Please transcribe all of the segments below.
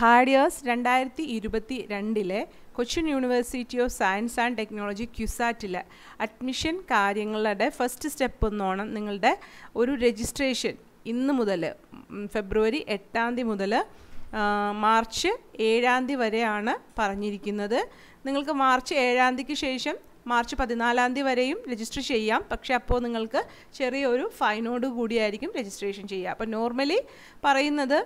ഹാഡിയേഴ്സ് രണ്ടായിരത്തി ഇരുപത്തി രണ്ടിലെ Cochin university of science and technology ക്യുസാറ്റിൽ അഡ്മിഷൻ കാര്യങ്ങളുടെ ഫസ്റ്റ് സ്റ്റെപ്പ് എന്നോണം നിങ്ങളുടെ ഒരു രജിസ്ട്രേഷൻ ഇന്ന് മുതൽ ഫെബ്രുവരി എട്ടാം തീയതി മുതൽ മാർച്ച് ഏഴാം തീയതി വരെയാണ് പറഞ്ഞിരിക്കുന്നത് നിങ്ങൾക്ക് മാർച്ച് ഏഴാം തീയതിക്ക് ശേഷം മാർച്ച് പതിനാലാം തീയതി വരെയും രജിസ്റ്റർ ചെയ്യാം പക്ഷേ അപ്പോൾ നിങ്ങൾക്ക് ചെറിയൊരു ഫൈനോട് കൂടിയായിരിക്കും രജിസ്ട്രേഷൻ ചെയ്യുക അപ്പോൾ നോർമലി പറയുന്നത്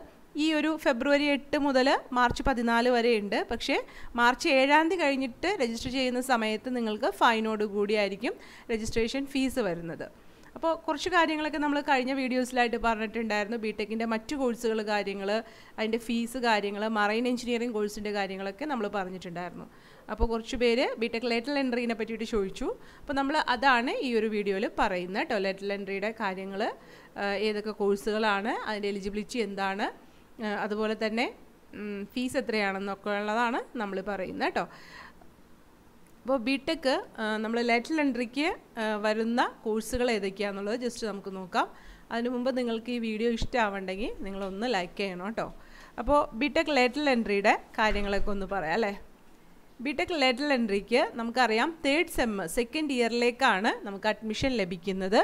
ഈ ഒരു ഫെബ്രുവരി എട്ട് മുതൽ മാർച്ച് പതിനാല് വരെയുണ്ട് പക്ഷേ മാർച്ച് ഏഴാം തീയതി കഴിഞ്ഞിട്ട് രജിസ്റ്റർ ചെയ്യുന്ന സമയത്ത് നിങ്ങൾക്ക് ഫൈനോട് കൂടിയായിരിക്കും രജിസ്ട്രേഷൻ ഫീസ് വരുന്നത് അപ്പോൾ കുറച്ച് കാര്യങ്ങളൊക്കെ നമ്മൾ കഴിഞ്ഞ വീഡിയോസിലായിട്ട് പറഞ്ഞിട്ടുണ്ടായിരുന്നു ടെക്കിൻ്റെ മറ്റു കോഴ്സുകൾ കാര്യങ്ങൾ അതിൻ്റെ ഫീസ് കാര്യങ്ങൾ മറൈൻ എഞ്ചിനീയറിംഗ് കോഴ്സിൻ്റെ കാര്യങ്ങളൊക്കെ നമ്മൾ പറഞ്ഞിട്ടുണ്ടായിരുന്നു അപ്പോൾ കുറച്ച് പേര് ബിടെക് ലേറ്റൽ എൻട്രീനെ പറ്റിയിട്ട് ചോദിച്ചു അപ്പോൾ നമ്മൾ അതാണ് ഈ ഒരു വീഡിയോയിൽ പറയുന്നത് കേട്ടോ ലേറ്റൽ എൻട്രിയുടെ കാര്യങ്ങൾ ഏതൊക്കെ കോഴ്സുകളാണ് അതിൻ്റെ എലിജിബിലിറ്റി എന്താണ് അതുപോലെ തന്നെ ഫീസ് എത്രയാണെന്നൊക്കെ ഉള്ളതാണ് നമ്മൾ പറയുന്നത് കേട്ടോ അപ്പോൾ ബി നമ്മൾ ലാറ്റൽ എൻട്രിക്ക് വരുന്ന കോഴ്സുകൾ ഏതൊക്കെയാണെന്നുള്ളത് ജസ്റ്റ് നമുക്ക് നോക്കാം അതിനു മുമ്പ് നിങ്ങൾക്ക് ഈ വീഡിയോ ഇഷ്ടമാവണ്ടെങ്കിൽ നിങ്ങളൊന്ന് ലൈക്ക് ചെയ്യണം കേട്ടോ അപ്പോൾ ബി ടെക് ലേറ്റൽ എൻട്രിയുടെ കാര്യങ്ങളൊക്കെ ഒന്ന് പറയാം അല്ലേ ബി ടെക് ലേറ്റൽ എൻട്രിക്ക് നമുക്കറിയാം തേർഡ് സെമ്മ് സെക്കൻഡ് ഇയറിലേക്കാണ് നമുക്ക് അഡ്മിഷൻ ലഭിക്കുന്നത്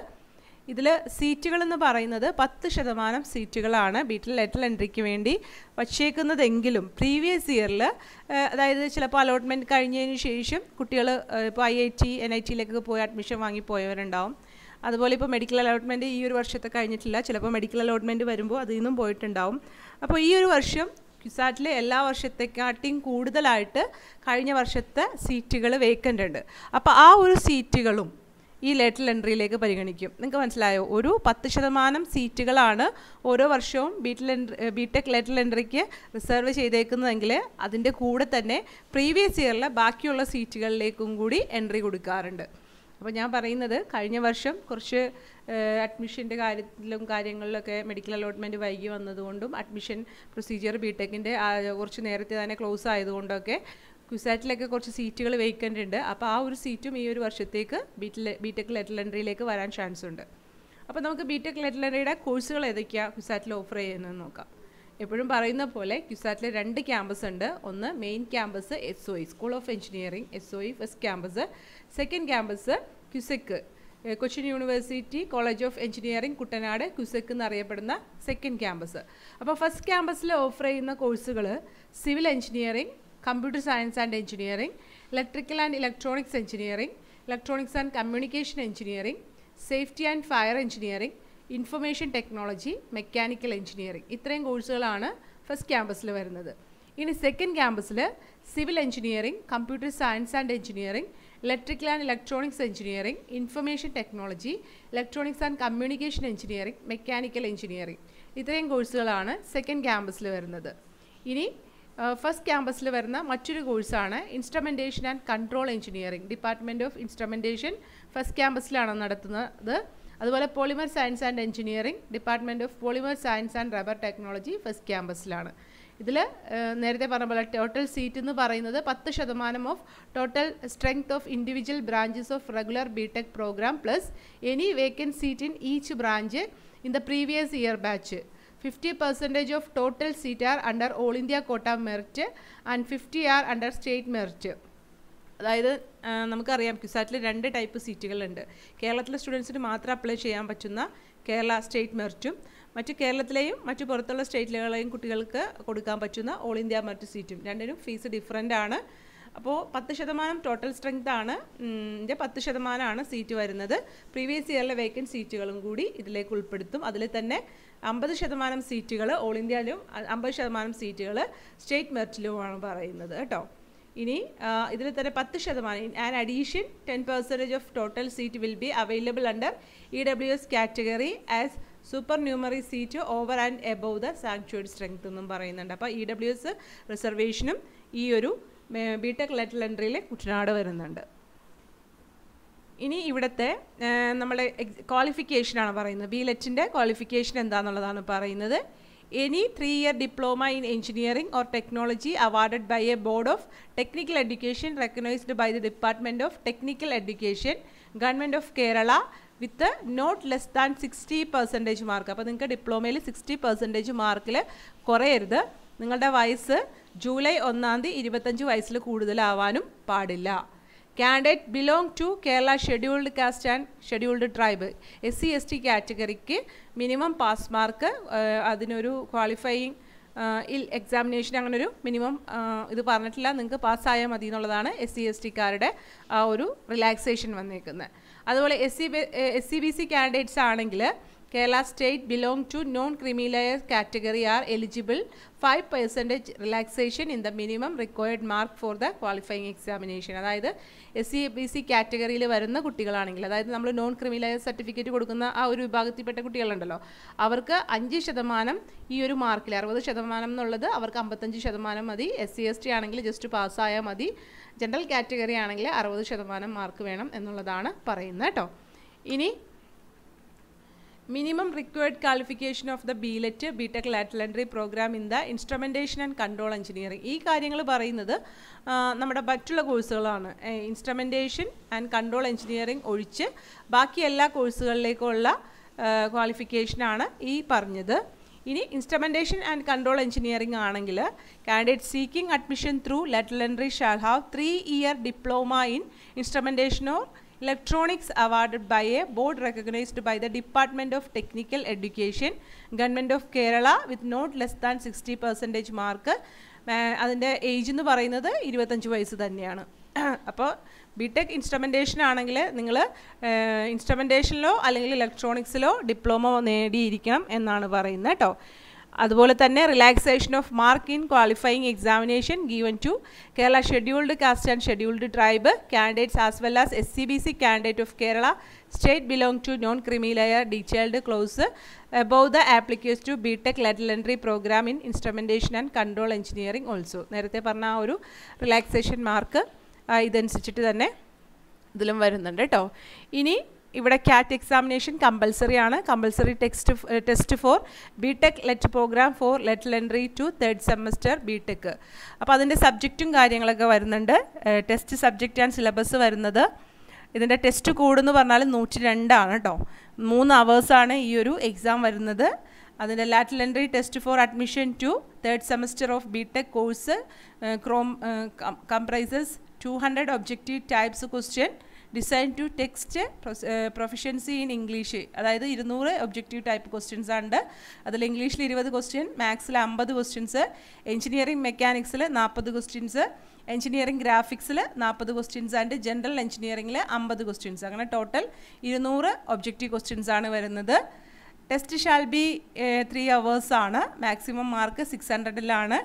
ഇതിൽ സീറ്റുകളെന്ന് പറയുന്നത് പത്ത് ശതമാനം സീറ്റുകളാണ് ബീറ്റിൽ ലെറ്റർ എൻട്രിക്ക് വേണ്ടി വച്ചേക്കുന്നതെങ്കിലും പ്രീവിയസ് ഇയറിൽ അതായത് ചിലപ്പോൾ അലോട്ട്മെൻറ്റ് കഴിഞ്ഞതിന് ശേഷം കുട്ടികൾ ഇപ്പോൾ ഐ ഐ ടി എൻ ഐ ടിയിലേക്കൊക്കെ പോയി അഡ്മിഷൻ വാങ്ങിപ്പോയവരുണ്ടാവും അതുപോലെ ഇപ്പോൾ മെഡിക്കൽ അലോട്ട്മെൻറ്റ് ഈ ഒരു വർഷത്തെ കഴിഞ്ഞിട്ടില്ല ചിലപ്പോൾ മെഡിക്കൽ അലോട്ട്മെൻറ്റ് വരുമ്പോൾ അതിൽ നിന്നും പോയിട്ടുണ്ടാവും അപ്പോൾ ഈ ഒരു വർഷം ക്യുസാറ്റിലെ എല്ലാ വർഷത്തെക്കാട്ടിയും കൂടുതലായിട്ട് കഴിഞ്ഞ വർഷത്തെ സീറ്റുകൾ വേക്കൻ്റ് ഉണ്ട് അപ്പോൾ ആ ഒരു സീറ്റുകളും ഈ ലേറ്റൽ എൻട്രിയിലേക്ക് പരിഗണിക്കും നിങ്ങൾക്ക് മനസ്സിലായോ ഒരു പത്ത് ശതമാനം സീറ്റുകളാണ് ഓരോ വർഷവും ബീറ്റൽ എൻട്രി ബിടെക് ലേറ്റൽ എൻട്രിക്ക് റിസർവ് ചെയ്തേക്കുന്നതെങ്കിൽ അതിൻ്റെ കൂടെ തന്നെ പ്രീവിയസ് ഇയറിലെ ബാക്കിയുള്ള സീറ്റുകളിലേക്കും കൂടി എൻട്രി കൊടുക്കാറുണ്ട് അപ്പോൾ ഞാൻ പറയുന്നത് കഴിഞ്ഞ വർഷം കുറച്ച് അഡ്മിഷൻ്റെ കാര്യത്തിലും കാര്യങ്ങളിലൊക്കെ മെഡിക്കൽ അലോട്ട്മെൻറ്റ് വൈകി വന്നതുകൊണ്ടും അഡ്മിഷൻ പ്രൊസീജിയർ ബിടെക്കിൻ്റെ കുറച്ച് നേരത്തെ തന്നെ ക്ലോസ് ആയതുകൊണ്ടൊക്കെ ക്യുസാറ്റിലൊക്കെ കുറച്ച് സീറ്റുകൾ വേക്കൻ്റ് ഉണ്ട് അപ്പോൾ ആ ഒരു സീറ്റും ഈ ഒരു വർഷത്തേക്ക് ബിറ്റിൽ ബി ടെക് ലെറ്റൽ എൻട്രിയിലേക്ക് വരാൻ ചാൻസ് ഉണ്ട് അപ്പോൾ നമുക്ക് ബി ടെക് ലെറ്റൽ എൻട്രിയുടെ കോഴ്സുകൾ ഏതൊക്കെയാണ് ക്യുസാറ്റിൽ ഓഫർ ചെയ്യുന്നതെന്ന് നോക്കാം എപ്പോഴും പറയുന്ന പോലെ ക്യുസാറ്റിൽ രണ്ട് ക്യാമ്പസ് ഉണ്ട് ഒന്ന് main campus S O E school of engineering S O E first campus second campus CUCEK Cochin university college of engineering Kuttanad CUCEK എന്നറിയപ്പെടുന്ന സെക്കൻഡ് ക്യാമ്പസ് അപ്പോൾ ഫസ്റ്റ് ക്യാമ്പസിൽ ഓഫർ ചെയ്യുന്ന കോഴ്സുകൾ civil engineering computer science and engineering electrical and electronics engineering electronics and communication engineering safety and fire engineering information technology mechanical engineering ഇത്രയും കോഴ്സുകളാണ് first ക്യാമ്പസിൽ വരുന്നത് ഇനി സെക്കൻഡ് ക്യാമ്പസിൽ civil engineering computer science and engineering electrical and electronics engineering information technology electronics and communication engineering mechanical engineering ഇത്രയും കോഴ്സുകളാണ് second ക്യാമ്പസിൽ വരുന്നത് ഇനി ഫസ്റ്റ് ക്യാമ്പസിൽ വരുന്ന മറ്റൊരു കോഴ്സാണ് instrumentation and control engineering department of instrumentation first ക്യാമ്പസിലാണ് നടത്തുന്നത് അതുപോലെ polymer science and engineering department of polymer science and rubber technology first ക്യാമ്പസിലാണ് ഇതിൽ നേരത്തെ പറഞ്ഞ പോലെ ടോട്ടൽ സീറ്റ് എന്ന് പറയുന്നത് പത്ത് ശതമാനം of total strength of individual branches of regular B tech program plus any vacant seat in each branch in the previous year batch 50 percentage of total seat are under all India quota merit and 50 are under state merit അതായത് നമുക്കറിയാം ക്യുസാറ്റിൽ രണ്ട് type സീറ്റുകളുണ്ട് കേരളത്തിലെ സ്റ്റുഡൻസിന് മാത്രം apply ചെയ്യാൻ പറ്റുന്ന Kerala state മെറിറ്റും മറ്റ് കേരളത്തിലെയും മറ്റു പുറത്തുള്ള സ്റ്റേറ്റിലെയും കുട്ടികൾക്ക് കൊടുക്കാൻ പറ്റുന്ന ഓൾ ഇന്ത്യ മെറിറ്റ് സീറ്റും രണ്ടിനും ഫീസ് ഡിഫറൻ്റ് ആണ് അപ്പോൾ പത്ത് ശതമാനം ടോട്ടൽ സ്ട്രെങ്ത് ആണ് ഇതിൻ്റെ പത്ത് ശതമാനമാണ് സീറ്റ് വരുന്നത് പ്രീവിയസ് ഇയറിലെ വേക്കൻറ്റ് സീറ്റുകളും കൂടി ഇതിലേക്ക് ഉൾപ്പെടുത്തും അതിൽ തന്നെ അമ്പത് ശതമാനം സീറ്റുകൾ ഓൾ ഇന്ത്യയിലും അമ്പത് ശതമാനം സീറ്റുകൾ സ്റ്റേറ്റ് മെറിറ്റിലുമാണ് പറയുന്നത് കേട്ടോ ഇനി ഇതിൽ തന്നെ പത്ത് ശതമാനം an addition ten percentage of total seat will be available under E W S category as super numerary seat over and above the sanctuary strength എന്നും പറയുന്നുണ്ട് അപ്പോൾ ഇ ഡബ്ല്യു എസ് റിസർവേഷനും ഈ ഒരു ബി ടെക് ലെറ്റർ എൻട്രിയിൽ കുട്ടനാട് വരുന്നുണ്ട് ഇനി ഇവിടുത്തെ നമ്മുടെ ക്വാളിഫിക്കേഷനാണ് പറയുന്നത് ബി ലെറ്റിൻ്റെ ക്വാളിഫിക്കേഷൻ എന്താണെന്നുള്ളതാണ് പറയുന്നത് any three year diploma in engineering or technology awarded by a board of technical education recognised by the department of technical education government of Kerala with not less than sixty percentage mark അപ്പോൾ നിങ്ങൾക്ക് ഡിപ്ലോമയിൽ sixty percentage മാർക്കിൽ കുറയരുത് നിങ്ങളുടെ വയസ്സ് July ഒന്നാം തീയതി ഇരുപത്തഞ്ച് വയസ്സിൽ കൂടുതലാവാനും പാടില്ല candidate belong to Kerala scheduled caste and scheduled tribe S C S T കാറ്റഗറിക്ക് മിനിമം പാസ് മാർക്ക് അതിനൊരു ക്വാളിഫയിങ് ഇൽ എക്സാമിനേഷൻ അങ്ങനൊരു മിനിമം ഇത് പറഞ്ഞിട്ടില്ല നിങ്ങൾക്ക് പാസ്സായാൽ മതി എന്നുള്ളതാണ് എസ് സി എസ് ടിക്കാരുടെ ആ ഒരു റിലാക്സേഷൻ വന്നേക്കുന്നത് അതുപോലെ S C S C B C candidates ആണെങ്കിൽ Kerala state belong to non creamy layer category are eligible five 5% relaxation in the minimum required mark for the qualifying examination അതായത് എസ് സി ബി സി കാറ്റഗറിയിൽ വരുന്ന കുട്ടികളാണെങ്കിൽ അതായത് നമ്മൾ non ക്രിമിലയർ layer certificate കൊടുക്കുന്ന ആ ഒരു വിഭാഗത്തിൽപ്പെട്ട കുട്ടികളുണ്ടല്ലോ അവർക്ക് അഞ്ച് ശതമാനം ഈ ഒരു മാർക്കിൽ അറുപത് ശതമാനം എന്നുള്ളത് അവർക്ക് അമ്പത്തഞ്ച് ശതമാനം മതി എസ് സി എസ് ടി ആണെങ്കിൽ ജസ്റ്റ് പാസ്സായാൽ മതി ജനറൽ കാറ്റഗറി ആണെങ്കിൽ അറുപത് ശതമാനം മാർക്ക് വേണം എന്നുള്ളതാണ് പറയുന്നത് കേട്ടോ ഇനി minimum required qualification of the B LET B tech lateral entry program in the instrumentation and control engineering ഈ കാര്യങ്ങൾ പറയുന്നത് നമ്മുടെ മറ്റുള്ള കോഴ്സുകളാണ് ഇൻസ്ട്രുമെൻറ്റേഷൻ ആൻഡ് കൺട്രോൾ എഞ്ചിനീയറിംഗ് ഒഴിച്ച് ബാക്കി എല്ലാ കോഴ്സുകളിലേക്കുള്ള ക്വാളിഫിക്കേഷനാണ് ഈ പറഞ്ഞത് ഇനി ഇൻസ്ട്രുമെൻറ്റേഷൻ ആൻഡ് കൺട്രോൾ എഞ്ചിനീയറിംഗ് ആണെങ്കിൽ candidate seeking admission through lateral entry shall have three year diploma in instrumentation or electronics awarded by a board recognized by the Department of Technical Education, Government of Kerala with not less than 60 percentage mark. അതിൻ്റെ age എന്ന് പറയുന്നത് ഇരുപത്തഞ്ച് വയസ്സ് തന്നെയാണ് അപ്പോൾ BTech instrumentation ആണെങ്കിൽ നിങ്ങൾ ഇൻസ്ട്രുമെൻറ്റേഷനിലോ അല്ലെങ്കിൽ ഇലക്ട്രോണിക്സിലോ ഡിപ്ലോമ നേടിയിരിക്കണം എന്നാണ് പറയുന്നത് കേട്ടോ അതുപോലെ തന്നെ relaxation of mark in qualifying examination given to Kerala scheduled caste and scheduled tribe candidates as well as S C B C candidate of Kerala state belong to non creamy layer layer detailed clause about the applicants to B tech lateral entry program in instrumentation and control engineering also നേരത്തെ പറഞ്ഞ ആ ഒരു relaxation mark ഇതനുസരിച്ചിട്ട് തന്നെ ഇതിലും വരുന്നുണ്ട് കേട്ടോ ഇനി ഇവിടെ ക്യാറ്റ് എക്സാമിനേഷൻ കമ്പൽസറി ആണ് compulsory text test for B tech LET program for LET entry to third semester B tech അപ്പോൾ അതിൻ്റെ സബ്ജക്റ്റും കാര്യങ്ങളൊക്കെ വരുന്നുണ്ട് ടെസ്റ്റ് സബ്ജക്റ്റ് ആൻഡ് സിലബസ് വരുന്നത് ഇതിൻ്റെ ടെസ്റ്റ് കൂടുന്നു പറഞ്ഞാൽ നൂറ്റി രണ്ടാണ് കേട്ടോ മൂന്ന് അവേഴ്സാണ് ഈ ഒരു എക്സാം വരുന്നത് അതിൻ്റെ lateral entry test for admission to third semester of B tech course chrome comprises two hundred objective types question design to text proficiency in English അതായത് ഇരുന്നൂറ് ഒബ്ജക്റ്റീവ് ടൈപ്പ് ക്വസ്റ്റ്യൻസ് ഉണ്ട് അതിൽ ഇംഗ്ലീഷിൽ ഇരുപത് ക്വസ്റ്റ്യൻ മാത്സിൽ അമ്പത് ക്വസ്റ്റ്യൻസ് എഞ്ചിനീയറിംഗ് മെക്കാനിക്സിൽ നാൽപ്പത് questions engineering ഗ്രാഫിക്സിൽ നാൽപ്പത് ക്വസ്റ്റ്യൻസ് ആൻഡ് ജനറൽ എഞ്ചിനീയറിംഗിൽ അമ്പത് ക്വസ്റ്റ്യൻസ് അങ്ങനെ ടോട്ടൽ ഇരുന്നൂറ് ഒബ്ജക്റ്റീവ് ക്വസ്റ്റ്യൻസ് ആണ് വരുന്നത് ടെസ്റ്റ് ഷാൽ ബി ത്രീ അവേഴ്സാണ് മാക്സിമം മാർക്ക് സിക്സ് ഹൺഡ്രഡിലാണ്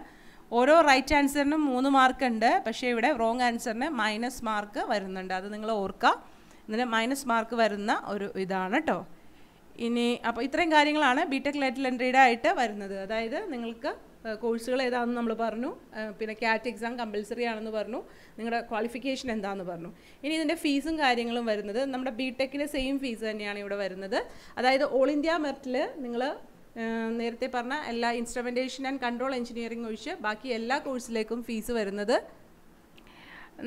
ഓരോ റൈറ്റ് ആൻസറിനും മൂന്ന് മാർക്ക് ഉണ്ട് പക്ഷേ ഇവിടെ റോങ് ആൻസറിന് മൈനസ് മാർക്ക് വരുന്നുണ്ട് അത് നിങ്ങൾ ഓർക്കുക ഇതിന് മൈനസ് മാർക്ക് വരുന്ന ഒരു ഇതാണ് കേട്ടോ ഇനി അപ്പോൾ ഇത്രയും കാര്യങ്ങളാണ് ബി ടെക് ലേറ്റൽ എൻട്രീഡ് ആയിട്ട് വരുന്നത് അതായത് നിങ്ങൾക്ക് കോഴ്സുകൾ ഏതാണെന്ന് നമ്മൾ പറഞ്ഞു പിന്നെ ക്യാറ്റ് എക്സാം കമ്പൽസറി ആണെന്ന് പറഞ്ഞു നിങ്ങളുടെ ക്വാളിഫിക്കേഷൻ എന്താണെന്ന് പറഞ്ഞു ഇനി ഇതിൻ്റെ ഫീസും കാര്യങ്ങളും വരുന്നത് നമ്മുടെ ബി ടെക്കിൻ്റെ സെയിം ഫീസ് തന്നെയാണ് ഇവിടെ വരുന്നത് അതായത് ഓൾ ഇന്ത്യ മെറിറ്റിൽ നിങ്ങൾ നേരത്തെ പറഞ്ഞ എല്ലാ ഇൻസ്ട്രുമെൻറ്റേഷൻ ആൻഡ് കൺട്രോൾ എഞ്ചിനീയറിംഗ് ഒഴിച്ച് ബാക്കി എല്ലാ കോഴ്സിലേക്കും ഫീസ് വരുന്നത്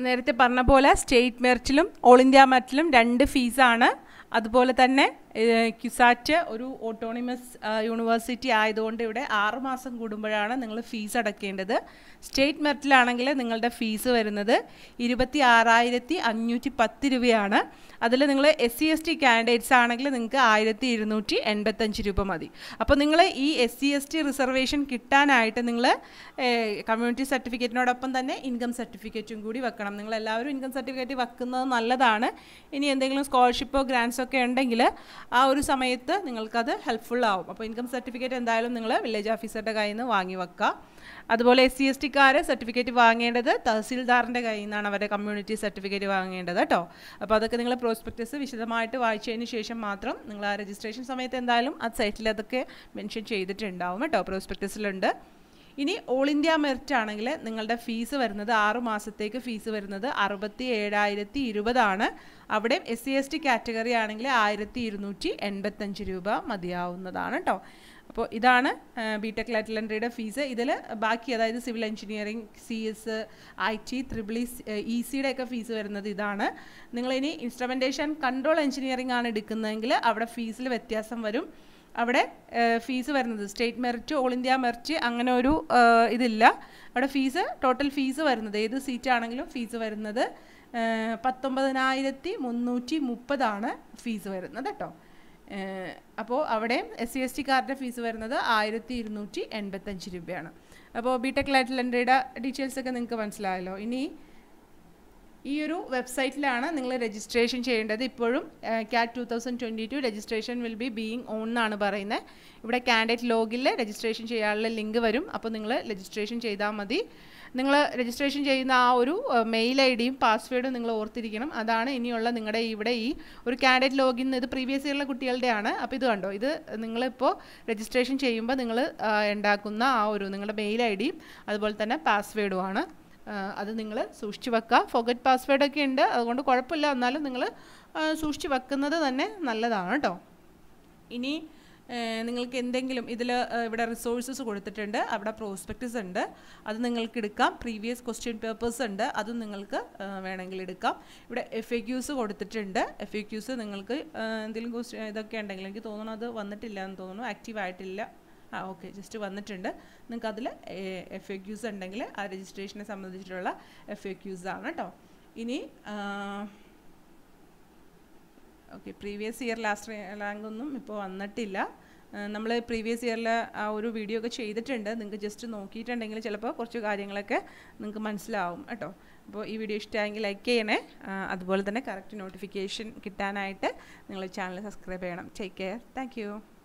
നേരത്തെ പറഞ്ഞ പോലെ സ്റ്റേറ്റ് മെറിറ്റിലും ഓൾ ഇന്ത്യ മെറിറ്റിലും രണ്ട് ഫീസാണ് അതുപോലെ തന്നെ ക്യുസാറ്റ് ഒരു ഓട്ടോണിമസ് യൂണിവേഴ്സിറ്റി ആയതുകൊണ്ട് ഇവിടെ ആറുമാസം കൂടുമ്പോഴാണ് നിങ്ങൾ ഫീസ് അടക്കേണ്ടത് സ്റ്റേറ്റ് മെറിറ്റിലാണെങ്കിൽ നിങ്ങളുടെ ഫീസ് വരുന്നത് ഇരുപത്തി ആറായിരത്തി അഞ്ഞൂറ്റി പത്ത് രൂപയാണ് അതിൽ നിങ്ങൾ S C S T candidates ആണെങ്കിൽ നിങ്ങൾക്ക് ആയിരത്തി ഇരുന്നൂറ്റി എൺപത്തഞ്ച് രൂപ മതി അപ്പോൾ നിങ്ങൾ ഈ S C S T reservation കിട്ടാനായിട്ട് നിങ്ങൾ കമ്മ്യൂണിറ്റി സർട്ടിഫിക്കറ്റിനോടൊപ്പം തന്നെ ഇൻകം സർട്ടിഫിക്കറ്റും കൂടി വെക്കണം നിങ്ങൾ എല്ലാവരും ഇൻകം സർട്ടിഫിക്കറ്റ് വെക്കുന്നത് നല്ലതാണ് ഇനി എന്തെങ്കിലും സ്കോളർഷിപ്പോ ഗ്രാൻസോ ഒക്കെ ഉണ്ടെങ്കിൽ ആ ഒരു സമയത്ത് നിങ്ങൾക്കത് ഹെൽപ്ഫുൾ ആവും അപ്പോൾ ഇൻകം സർട്ടിഫിക്കറ്റ് എന്തായാലും നിങ്ങൾ വില്ലേജ് ഓഫീസറുടെ കയ്യിൽ നിന്ന് വാങ്ങി വെക്കുക അതുപോലെ എസ് സി എസ് ടിക്കാര് സർട്ടിഫിക്കറ്റ് വാങ്ങേണ്ടത് തഹസീൽദാറിൻ്റെ കയ്യിൽ നിന്നാണ് അവരുടെ കമ്മ്യൂണിറ്റി സർട്ടിഫിക്കറ്റ് വാങ്ങേണ്ടത് കേട്ടോ അപ്പോൾ അതൊക്കെ നിങ്ങൾ പ്രോസ്പെക്ടസ് വിശദമായിട്ട് വായിച്ചതിന് ശേഷം മാത്രം നിങ്ങൾ ആ രജിസ്ട്രേഷൻ സമയത്ത് എന്തായാലും ആ സൈറ്റിൽ അതൊക്കെ മെൻഷൻ ചെയ്തിട്ടുണ്ടാവും കേട്ടോ പ്രോസ്പെക്ടസിലുണ്ട് ഇനി ഓൾ ഇന്ത്യ മെറിറ്റ് ആണെങ്കിൽ നിങ്ങളുടെ ഫീസ് വരുന്നത് ആറ് ഫീസ് വരുന്നത് അറുപത്തി ഏഴായിരത്തി ഇരുപതാണ് അവിടെ S C S T category ആണെങ്കിൽ ആയിരത്തി ഇരുന്നൂറ്റി എൺപത്തഞ്ച് രൂപ മതിയാവുന്നതാണ് കേട്ടോ അപ്പോൾ ഇതാണ് ബി ടെക് എൻട്രിയുടെ ഫീസ് ഇതിൽ ബാക്കി അതായത് civil engineering C S I T triple E സിയുടെ ഒക്കെ ഫീസ് വരുന്നത് ഇതാണ് നിങ്ങളിനി ഇൻസ്ട്രുമെൻറ്റേഷൻ കൺട്രോൾ എഞ്ചിനീയറിംഗ് ആണ് എടുക്കുന്നതെങ്കിൽ അവിടെ ഫീസിൽ വ്യത്യാസം വരും അവിടെ ഫീസ് വരുന്നത് state merit all India merit അങ്ങനെ ഒരു ഇതില്ല അവിടെ ഫീസ് ടോട്ടൽ ഫീസ് വരുന്നത് ഏത് സീറ്റാണെങ്കിലും ഫീസ് വരുന്നത് പത്തൊമ്പതിനായിരത്തി മുന്നൂറ്റി മുപ്പതാണ് ഫീസ് വരുന്നത് കേട്ടോ അപ്പോൾ അവിടെ എസ് സി എസ് ടിക്കാരുടെ ഫീസ് വരുന്നത് ആയിരത്തി ഇരുന്നൂറ്റി എൺപത്തഞ്ച് രൂപയാണ് അപ്പോൾ ബിടെക് ലൈറ്റ് ഡീറ്റെയിൽസ് ഡീറ്റെയിൽസൊക്കെ നിങ്ങൾക്ക് മനസ്സിലായല്ലോ ഇനി ഈ ഒരു വെബ്സൈറ്റിലാണ് നിങ്ങൾ രജിസ്ട്രേഷൻ ചെയ്യേണ്ടത് ഇപ്പോഴും CAT two thousand twenty two registration will be being on എന്നാണ് പറയുന്നത് ഇവിടെ കാൻഡിഡേറ്റ് ലോഗിൽ രജിസ്ട്രേഷൻ ചെയ്യാനുള്ള ലിങ്ക് വരും അപ്പോൾ നിങ്ങൾ രജിസ്ട്രേഷൻ ചെയ്താൽ മതി നിങ്ങൾ രജിസ്ട്രേഷൻ ചെയ്യുന്ന ആ ഒരു മെയിൽ ഐ ഡിയും പാസ്വേഡും നിങ്ങൾ ഓർത്തിരിക്കണം അതാണ് ഇനിയുള്ള നിങ്ങളുടെ ഇവിടെ ഈ ഒരു കാൻഡിഡേറ്റ് ലോഗിൻ ഇത് പ്രീവിയസ് ഇയറിലെ കുട്ടികളുടെയാണ് അപ്പോൾ ഇത് കണ്ടോ ഇത് നിങ്ങളിപ്പോൾ രജിസ്ട്രേഷൻ ചെയ്യുമ്പോൾ നിങ്ങൾ ഉണ്ടാക്കുന്ന ആ ഒരു നിങ്ങളുടെ മെയിൽ ഐ ഡിയും അതുപോലെ തന്നെ പാസ്വേഡുമാണ് അത് നിങ്ങൾ സൂക്ഷിച്ചു വെക്കുക ഫോഗറ്റ് പാസ്വേഡൊക്കെ ഉണ്ട് അതുകൊണ്ട് കുഴപ്പമില്ല എന്നാലും നിങ്ങൾ സൂക്ഷിച്ചു വെക്കുന്നത് തന്നെ നല്ലതാണ് കേട്ടോ ഇനി നിങ്ങൾക്ക് എന്തെങ്കിലും ഇതിൽ ഇവിടെ റിസോഴ്സസ് കൊടുത്തിട്ടുണ്ട് അവിടെ പ്രോസ്പെക്റ്റസ് ഉണ്ട് അത് നിങ്ങൾക്ക് എടുക്കാം പ്രീവിയസ് ക്വസ്റ്റ്യൻ പേപ്പേഴ്സ് ഉണ്ട് അതും നിങ്ങൾക്ക് വേണമെങ്കിൽ എടുക്കാം ഇവിടെ എഫ് എ ക്യൂസ് കൊടുത്തിട്ടുണ്ട് എഫ് എ ക്യൂസ് നിങ്ങൾക്ക് എന്തെങ്കിലും ക്വസ്റ്റ്യൻ ഇതൊക്കെ ഉണ്ടെങ്കിൽ എനിക്ക് തോന്നുന്നു അത് വന്നിട്ടില്ല എന്ന് തോന്നുന്നു ആക്റ്റീവ് ആയിട്ടില്ല ആ ഓക്കെ ജസ്റ്റ് വന്നിട്ടുണ്ട് നിങ്ങൾക്ക് അതിൽ എഫ് എ ക്യൂസ് ഉണ്ടെങ്കിൽ ആ രജിസ്ട്രേഷനെ സംബന്ധിച്ചിട്ടുള്ള എഫ് എ ക്യൂസ് ആണ് കേട്ടോ ഇനി okay previous year last rank ഒന്നും ഇപ്പോൾ വന്നിട്ടില്ല നമ്മൾ പ്രീവിയസ് ഇയറിൽ ആ ഒരു വീഡിയോ ഒക്കെ ചെയ്തിട്ടുണ്ട് നിങ്ങൾക്ക് ജസ്റ്റ് നോക്കിയിട്ടുണ്ടെങ്കിൽ ചിലപ്പോൾ കുറച്ച് കാര്യങ്ങളൊക്കെ നിങ്ങൾക്ക് മനസ്സിലാവും കേട്ടോ അപ്പോൾ ഈ വീഡിയോ ഇഷ്ടമായെങ്കിൽ ലൈക്ക് ചെയ്യണേ അതുപോലെ തന്നെ കറക്റ്റ് നോട്ടിഫിക്കേഷൻ കിട്ടാനായിട്ട് നിങ്ങൾ ചാനൽ സബ്സ്ക്രൈബ് ചെയ്യണം ടേക്ക് കെയർ താങ്ക്